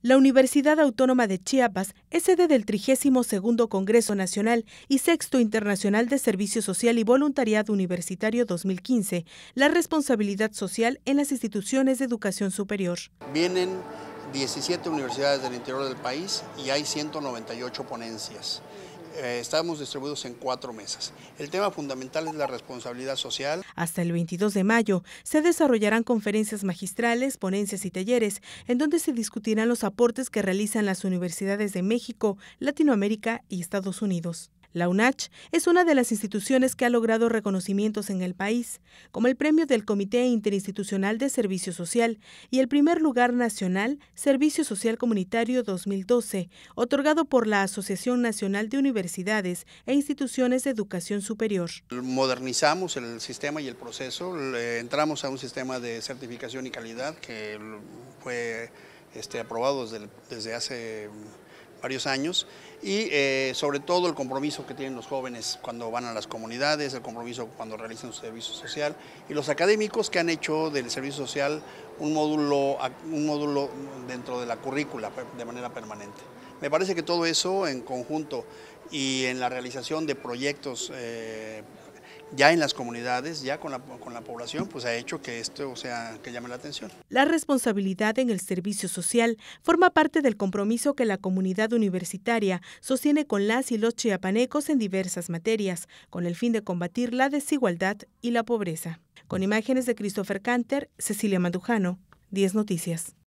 La Universidad Autónoma de Chiapas es sede del 32 Congreso Nacional y Sexto Internacional de Servicio Social y Voluntariado Universitario 2015, la responsabilidad social en las instituciones de educación superior. Vienen 17 universidades del interior del país y hay 198 ponencias. Eh, estamos distribuidos en cuatro mesas. El tema fundamental es la responsabilidad social. Hasta el 22 de mayo se desarrollarán conferencias magistrales, ponencias y talleres, en donde se discutirán los aportes que realizan las universidades de México, Latinoamérica y Estados Unidos. La UNACH es una de las instituciones que ha logrado reconocimientos en el país, como el premio del Comité Interinstitucional de Servicio Social y el primer lugar nacional Servicio Social Comunitario 2012, otorgado por la Asociación Nacional de Universidades e Instituciones de Educación Superior. Modernizamos el sistema y el proceso, entramos a un sistema de certificación y calidad que fue este, aprobado desde hace varios años y eh, sobre todo el compromiso que tienen los jóvenes cuando van a las comunidades, el compromiso cuando realizan su servicio social y los académicos que han hecho del servicio social un módulo, un módulo dentro de la currícula de manera permanente. Me parece que todo eso en conjunto y en la realización de proyectos eh, ya en las comunidades, ya con la, con la población, pues ha hecho que esto o sea que llame la atención. La responsabilidad en el servicio social forma parte del compromiso que la comunidad universitaria sostiene con las y los chiapanecos en diversas materias, con el fin de combatir la desigualdad y la pobreza. Con imágenes de Christopher Canter, Cecilia Mandujano, 10 Noticias.